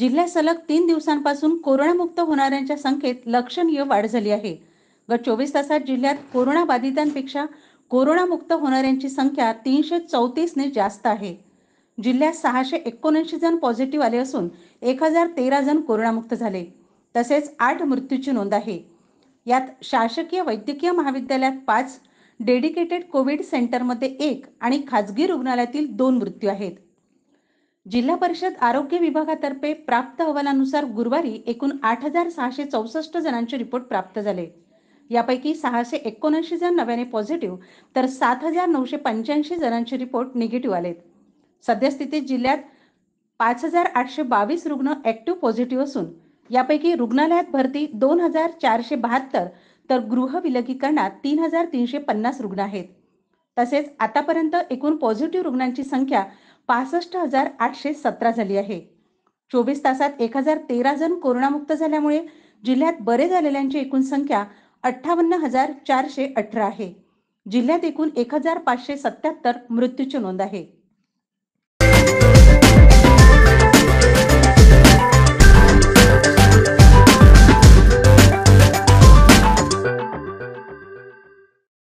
जिल्ह्यात सलग तीन दिवसांपासून कोरोनामुक्त होणाऱ्यांच्या संख्येत लक्षणीय वाढ झाली आहे गत चोवीस तासात जिल्ह्यात कोरोनाबाधितांपेक्षा कोरोनामुक्त होणाऱ्यांची संख्या तीनशे चौतीसने जास्त आहे जिल्ह्यात सहाशे एकोणऐंशी जण पॉझिटिव्ह आले असून एक हजार तेरा जण कोरोनामुक्त झाले तसेच आठ मृत्यूची नोंद आहे यात शासकीय वैद्यकीय महाविद्यालयात पाच डेडिकेटेड कोविड सेंटरमध्ये एक आणि खाजगी रुग्णालयातील दोन मृत्यू आहेत जिल्हा परिषद आरोग्य विभागातर्फे प्राप्त अहवालानुसार गुरुवारी एकूण आठ हजार सहाशे चौसष्ट जणांचे रिपोर्ट प्राप्त झाले यापैकी सहाशे एकोणऐंशी जण नव्याने पॉझिटिव्ह तर सात हजार नऊशे पंच्याऐंशी जणांचे रिपोर्ट निगेटिव्ह आलेत सद्यस्थितीत जिल्ह्यात पाच हजार आठशे बावीस रुग्ण ऍक्टिव्ह पॉझिटिव्ह असून यापैकी रुग्णालयात भरती दोन हजार चारशे बहात्तर तर गृह विलगीकरणात तीन हजार तीनशे पन्नास रुग्ण आहेत तसेच आतापर्यंत एकूण पॉझिटिव्ह रुग्णांची संख्या पासष्ट हजार आठशे सतरा झाली आहे चोवीस तासात एक हजार तेरा जण कोरोनामुक्त झाल्यामुळे जिल्ह्यात बरे झालेल्यांची एकूण संख्या अठ्ठावन्न हजार चारशे अठरा आहे जिल्ह्यात एकूण एक हजार पाचशे सत्याहत्तर मृत्यूची नोंद आहे